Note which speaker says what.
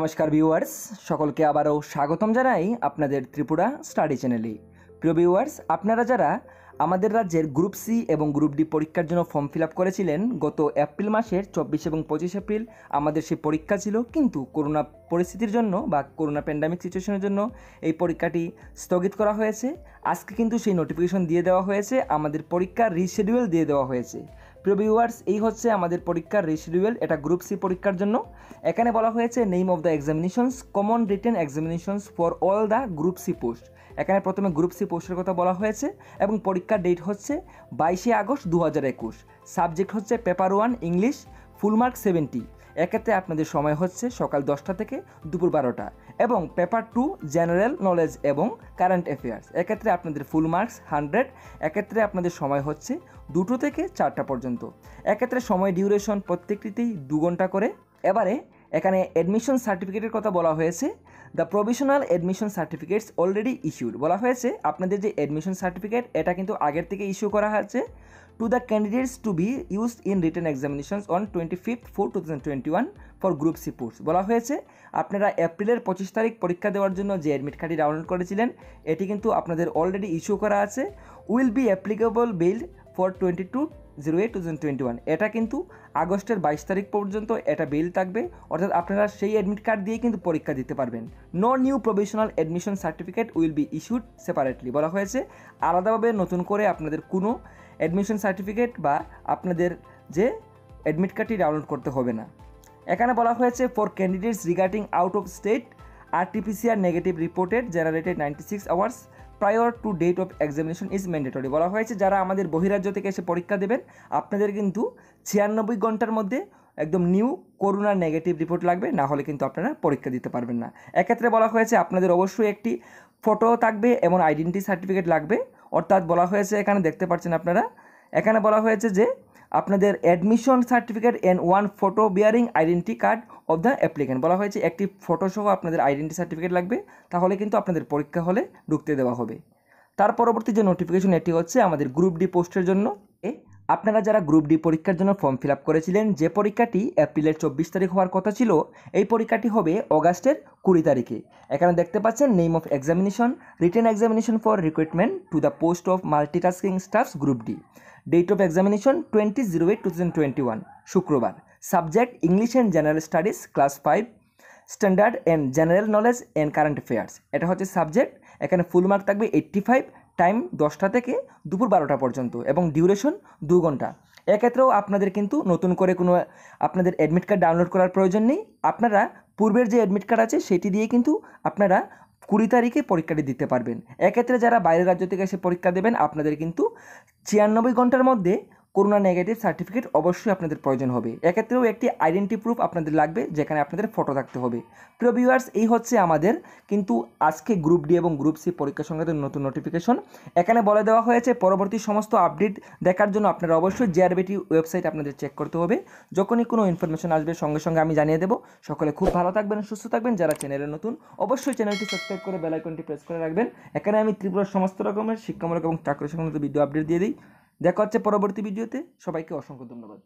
Speaker 1: নমস্কার ভিউয়ার্স সকলকে আবারও স্বাগতম জানাই আপনাদের ত্রিপুরা স্টাডি চ্যানেলে প্রিয় ভিউয়ার্স আপনারা যারা আমাদের রাজ্যের গ্রুপ সি এবং গ্রুপ ডি পরীক্ষার জন্য ফর্ম ফিল আপ করেছিলেন গত এপ্রিল মাসের চব্বিশ এবং পঁচিশ এপ্রিল আমাদের সেই পরীক্ষা ছিল কিন্তু করোনা পরিস্থিতির জন্য বা করোনা প্যান্ডামিক সিচুয়েশনের জন্য এই পরীক্ষাটি স্থগিত করা হয়েছে আজকে কিন্তু সেই নোটিফিকেশন দিয়ে দেওয়া হয়েছে আমাদের পরীক্ষা রিশেডিউল দিয়ে দেওয়া হয়েছে প্রিয় ভিউয়ার্স এই হচ্ছে আমাদের পরীক্ষার রেসিডুয়েল এটা গ্রুপ সি পরীক্ষার জন্য এখানে বলা হয়েছে name of the examinations common written examinations for all the group C post এখানে প্রথমে গ্রুপ সি পোস্টের কথা বলা হয়েছে এবং পরীক্ষার ডেট হচ্ছে বাইশে আগস্ট দু হাজার একুশ সাবজেক্ট হচ্ছে paper one English full mark seventy এক্ষেত্রে আপনাদের সময় হচ্ছে সকাল দশটা থেকে দুপুর বারোটা এবং পেপার টু জেনারেল নলেজ এবং কারেন্ট অ্যাফেয়ার্স এক্ষেত্রে আপনাদের ফুল মার্কস হান্ড্রেড এক্ষেত্রে আপনাদের সময় হচ্ছে দুটো থেকে চারটা পর্যন্ত এক্ষেত্রে সময় ডিউরেশন প্রত্যেকটিতেই দু ঘন্টা করে এবারে এখানে অ্যাডমিশন সার্টিফিকেটের কথা বলা হয়েছে the provisional admission certificates already issued বলা হয়েছে আপনাদের যে অ্যাডমিশন সার্টিফিকেট এটা কিন্তু আগের থেকে ইস্যু করা হয়েছে to the candidates to be use in written examinations on twenty fifth four two thousand twenty one for group C posts বলা হয়েছে আপনারা এপ্রিলের পঁচিশ তারিখ পরীক্ষা দেওয়ার জন্য যে অ্যাডমিট কার্ডটি ডাউনলোড করেছিলেন এটি কিন্তু আপনাদের অলরেডি ইস্যু করা আছে will be applicable bill for twenty two zero eight two thousand twenty one এটা কিন্তু আগস্টের বাইশ তারিখ পর্যন্ত এটা বিল থাকবে অর্থাৎ আপনারা সেই অ্যাডমিট কার্ড দিয়ে কিন্তু পরীক্ষা দিতে পারবেন no new provisional admission certificate will be issued separately বলা হয়েছে আলাদাভাবে নতুন করে আপনাদের কোনো অ্যাডমিশন সার্টিফিকেট বা আপনাদের যে অ্যাডমিট কার্ডটি ডাউনলোড করতে হবে না এখানে বলা হয়েছে for candidates regarding out of state RTPCR negative reported generated ninety six hours prior to date of examination is mandatory বলা হয়েছে যারা আমাদের বহিরাজ্য থেকে এসে পরীক্ষা দেবেন আপনাদের কিন্তু ছিয়ানব্বই ঘন্টার মধ্যে একদম নিউ করোনার নেগেটিভ রিপোর্ট লাগবে না হলে কিন্তু আপনারা পরীক্ষা দিতে পারবেন না এক্ষেত্রে বলা হয়েছে আপনাদের অবশ্যই একটি ফটো থাকবে এবং আইডেন্টি সার্টিফিকেট লাগবে অর্থাৎ বলা হয়েছে এখানে দেখতে পাচ্ছেন আপনারা এখানে বলা হয়েছে যে আপনাদের admission certificate and one photo bearing identity card of the applicant বলা হয়েছে একটি ফটোসহ আপনাদের আইডেন্টি সার্টিফিকেট লাগবে তাহলে কিন্তু আপনাদের পরীক্ষা হলে ঢুকতে দেওয়া হবে তার পরবর্তী যে নোটিফিকেশন এটি হচ্ছে আমাদের গ্রুপ ডি পোস্টের জন্য আপনারা যারা গ্রুপ ডি পরীক্ষার জন্য ফর্ম ফিল করেছিলেন যে পরীক্ষাটি এপ্রিলের চব্বিশ তারিখ হওয়ার কথা ছিল এই পরীক্ষাটি হবে অগাস্টের কুড়ি তারিখে এখানে দেখতে পাচ্ছেন name of examination written examination for recruitment to the post of multitasking staffs group D date of examination twenty zero eight two thousand twenty one শুক্রবার subject English and general studies class five standard and general knowledge and current affairs এটা হচ্ছে subject এখানে full mark থাকবে eighty five time দশটা থেকে দুপুর বারোটা পর্যন্ত এবং ডিউরেশন দু ঘন্টা এক্ষেত্রেও আপনাদের কিন্তু নতুন করে কোনো আপনাদের অ্যাডমিট কার্ড ডাউনলোড করার প্রয়োজন নেই আপনারা পূর্বের যে অ্যাডমিট কার্ড আছে সেটি দিয়ে কিন্তু আপনারা কুড়ি তারিখে পরীক্ষাটি দিতে পারবেন এক্ষেত্রে যারা বাইরের রাজ্য থেকে এসে পরীক্ষা দেবেন আপনাদের কিন্তু ছিয়ানব্বই ঘন্টার মধ্যে করোনা নেগেটিভ সার্টিফিকেট অবশ্যই আপনাদের প্রয়োজন হবে এক্ষেত্রেও একটি আইডেন্টি প্রুফ আপনাদের লাগবে যেখানে আপনাদের ফটো থাকতে হবে প্রিয় ভিউয়ার্স এই হচ্ছে আমাদের কিন্তু আজকে গ্রুপ ডি এবং গ্রুপ সি পরীক্ষা সংক্রান্ত নতুন নোটিফিকেশন এখানে বলে দেওয়া হয়েছে পরবর্তী সমস্ত আপডেট দেখার জন্য আপনারা অবশ্যই জেআরবিটি ওয়েবসাইট আপনাদের চেক করতে হবে যখনই কোনো ইনফরমেশন আসবে সঙ্গে সঙ্গে আমি জানিয়ে দেবো সকলে খুব ভালো থাকবেন সুস্থ থাকবেন যারা চ্যানেলে নতুন অবশ্যই চ্যানেলটি সাবস্ক্রাইব করে বেলাইকনটি প্রেস করে রাখবেন এখানে আমি ত্রিপুরার সমস্ত রকমের শিক্ষামূলক এবং চাকরি সংক্রান্ত ভিডিও আপডেট দিয়ে দিই দেখা হচ্ছে পরবর্তী ভিডিওতে সবাইকে অসংখ্য ধন্যবাদ